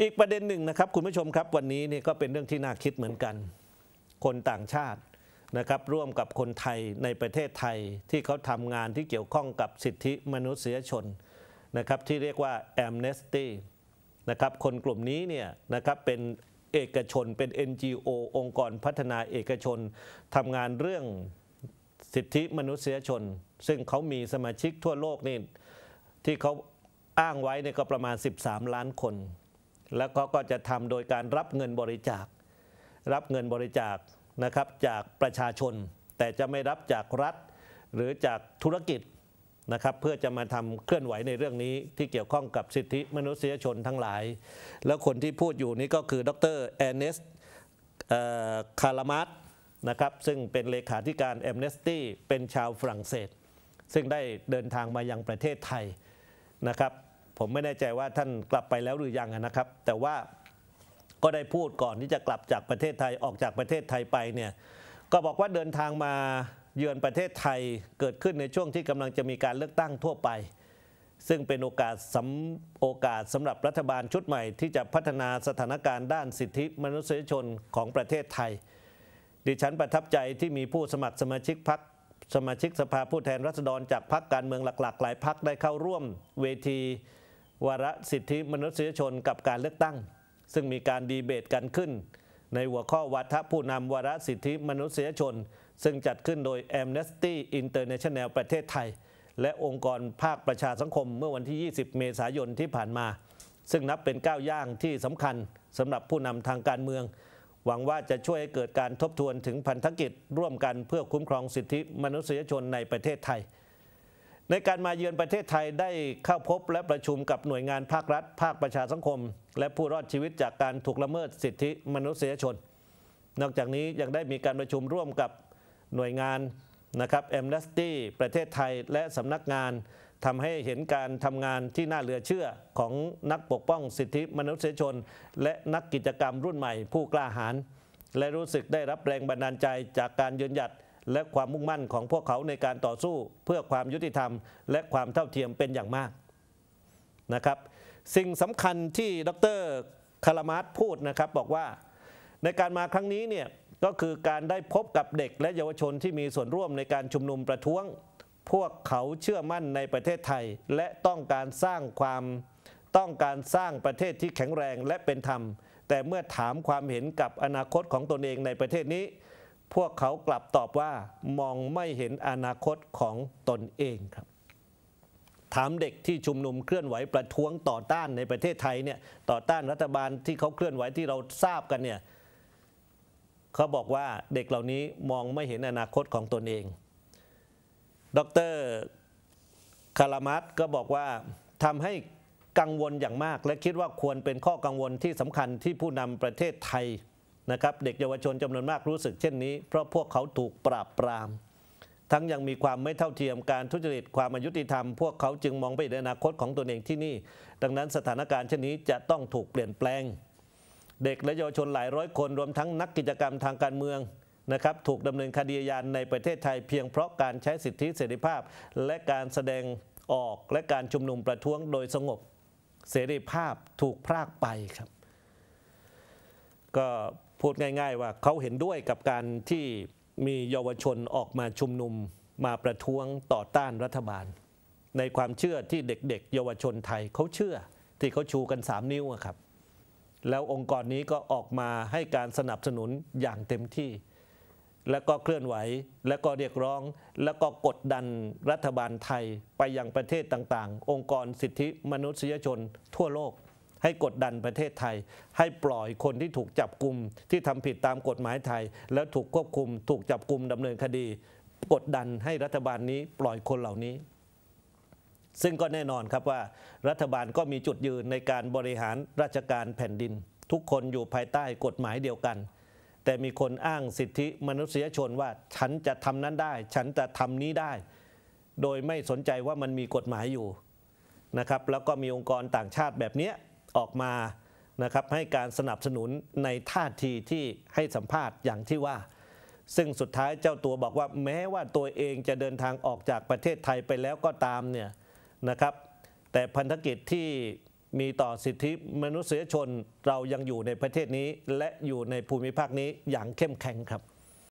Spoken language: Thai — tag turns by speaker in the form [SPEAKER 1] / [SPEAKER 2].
[SPEAKER 1] อีกประเด็นหนึ่งนะครับคุณผู้ชมครับวันนี้นี่ก็เป็นเรื่องที่น่าคิดเหมือนกัน คนต่างชาตินะครับร่วมกับคนไทยในประเทศไทยที่เขาทำงานที่เกี่ยวข้องกับสิทธิมนุษยชนนะครับที่เรียกว่า Amnesty นะครับคนกลุ่มนี้เนี่ยนะครับเป็นเอกชนเป็น NGO องค์กรพัฒนาเอกชนทำงานเรื่องสิทธิมนุษยชน ซึ่งเขามีสมาชิกทั่วโลกนี่ที่เขาอ้างไว้เนี่ยก็ประมาณ 13 ล้านคนแล้วก็ก็จะทำโดยการรับเงินบริจาค รับเงินบริจาคนะครับจากประชาชน แต่จะไม่รับจากรัฐหรือจากธุรกิจนะครับ เพื่อจะมาทำเคลื่อนไหวในเรื่องนี้ที่เกี่ยวข้องกับสิทธิมนุษยชนทั้งหลาย แล้วคนที่พูดอยู่นี้ก็คือดรแอนเนสคารามาร์นะครับซึ่งเป็นเลขาธิการแอมเนสตี้เป็นชาวฝรั่งเศส ซึ่งได้เดินทางมายังประเทศไทยนะครับผมไม่แน่ใจว่าท่านกลับไปแล้วหรือยังนะครับ แต่ว่าก็ได้พูดก่อนที่จะกลับจากประเทศไทยออกจากประเทศไทยไปเนี่ยก็บอกว่าเดินทางมาเยือนประเทศไทยเกิดขึ้นในช่วงที่กำลังจะมีการเลือกตั้งทั่วไป ซึ่งเป็นโอกาสสำโอกาสสำหรับรัฐบาลชุดใหม่ที่จะพัฒนาสถานการณ์ด้านสิทธิมนุษยชนของประเทศไทย ดิฉันประทับใจที่มีผู้สมัครสมาชิกพรรคสมาชิกสภาผู้แทนราษฎรจากพรรคการเมืองหลักๆ หลายพรรคได้เข้าร่วม เวทีวาระสิทธิมนุษยชนกับการเลือกตั้ง ซึ่งมีการดีเบตกันขึ้น ในหัวข้อวัฒผู้นำวาระสิทธิมนุษยชน ซึ่งจัดขึ้นโดย Amnesty International ประเทศไทย และองค์กรภาคประชาสังคมเมื่อวันที่ 20 เมษายนที่ผ่านมา ซึ่งนับเป็นก้าวย่างที่สำคัญสำหรับผู้นำทางการเมือง หวังว่าจะช่วยให้เกิดการทบทวนถึงพันธกิจ ร่วมกันเพื่อคุ้มครองสิทธิมนุษยชนในประเทศไทยในการมาเยือนประเทศไทยได้เข้าพบและประชุมกับหน่วยงานภาครัฐภาคประชาสังคม และผู้รอดชีวิตจากการถูกละเมิดสิทธิมนุษยชน นอกจากนี้ยังได้มีการประชุมร่วมกับหน่วยงานนะครับแอมเนสตี้ประเทศไทยและสำนักงานทำให้เห็นการทำงานที่น่าเหลือเชื่อของนักปกป้องสิทธิมนุษยชน และนักกิจกรรมรุ่นใหม่ผู้กล้าหาญและรู้สึกได้รับแรงบันดาลใจจากการยืนหยัดและความมุ่งมั่นของพวกเขาในการต่อสู้ เพื่อความยุติธรรม และความเท่าเทียมเป็นอย่างมากนะครับสิ่งสำคัญที่ดรคารามาร์ตพูดนะครับบอกว่าในการมาครั้งนี้เนี่ยก็คือการได้พบกับเด็กและเยาวชนที่มีส่วนร่วมในการชุมนุมประท้วง พวกเขาเชื่อมั่นในประเทศไทย และต้องการสร้างความต้องการสร้างประเทศที่แข็งแรงและเป็นธรรม แต่เมื่อถามความเห็นกับอนาคตของตนเองในประเทศนี้พวกเขากลับตอบว่ามองไม่เห็นอนาคตของตนเองครับถามเด็กที่ชุมนุมเคลื่อนไหวประท้วงต่อต้านในประเทศไทยเนี่ยต่อต้านรัฐบาลที่เขาเคลื่อนไหวที่เราทราบกันเนี่ยเขาบอกว่าเด็กเหล่านี้มองไม่เห็นอนาคตของตนเอง ดรคารามัตก็บอกว่าทำให้กังวลอย่างมาก และคิดว่าควรเป็นข้อกังวลที่สำคัญที่ผู้นำประเทศไทยนะครับเด็กเยาวชนจำนวนมากรู้สึกเช่นนี้ เพราะพวกเขาถูกปราบปรามทั้งยังมีความไม่เท่าเทียมการทุจริตความอายุติธรรม พวกเขาจึงมองไปในอนาคตของตนเองที่นี่ดังนั้นสถานการณ์เช่นนี้ จะต้องถูกเปลี่ยนแปลง เด็กและเยาวชนหลายร้อยคนรวมทั้งนักกิจกรรมทางการเมืองนะครับถูกดำเนินคดียาาในประเทศไทยเพียงเพราะการใช้สิทธิเสรีภาพและการแสดงออกและการชุมนุมประท้วงโดยสงบเสรีภาพถูกพรากไปครับก็พูดง่ายๆ ว่าเขาเห็นด้วยกับการที่มีเยาวชนออกมาชุมนุมมาประท้วงต่อต้านรัฐบาล ในความเชื่อที่เด็กๆ เยาวชนไทยเขาเชื่อที่เขาชูกัน 3 นิ้วครับแล้วองค์กรนี้ก็ออกมาให้การสนับสนุนอย่างเต็มที่ แล้วก็เคลื่อนไหวแล้วก็เรียกร้องแล้วก็กดดันรัฐบาลไทยไปยังประเทศต่าง ๆ องค์กรสิทธิมนุษยชนทั่วโลกให้กดดันประเทศไทย ให้ปล่อยคนที่ถูกจับกลุ่มที่ทำผิดตามกฎหมายไทย แล้วถูกควบคุม ถูกจับกลุ่มดำเนินคดี กดดันให้รัฐบาลนี้ปล่อยคนเหล่านี้ ซึ่งก็แน่นอนครับว่า รัฐบาลก็มีจุดยืนในการบริหารราชการแผ่นดิน ทุกคนอยู่ภายใต้กฎหมายเดียวกัน แต่มีคนอ้างสิทธิมนุษยชนว่า ฉันจะทำนั้นได้ ฉันจะทำนี้ได้ โดยไม่สนใจว่ามันมีกฎหมายอยู่นะครับแล้วก็มีองค์กรต่างชาติแบบนี้ออกมานะครับให้การสนับสนุนในท่าทีที่ให้สัมภาษณ์อย่างที่ว่า ซึ่งสุดท้ายเจ้าตัวบอกว่า แม้ว่าตัวเองจะเดินทางออกจากประเทศไทยไปแล้วก็ตามเนี่ยนะครับแต่พันธกิจที่มีต่อสิทธิมนุษยชนเรายังอยู่ในประเทศนี้และอยู่ในภูมิภาคนี้อย่างเข้มแข็งครับ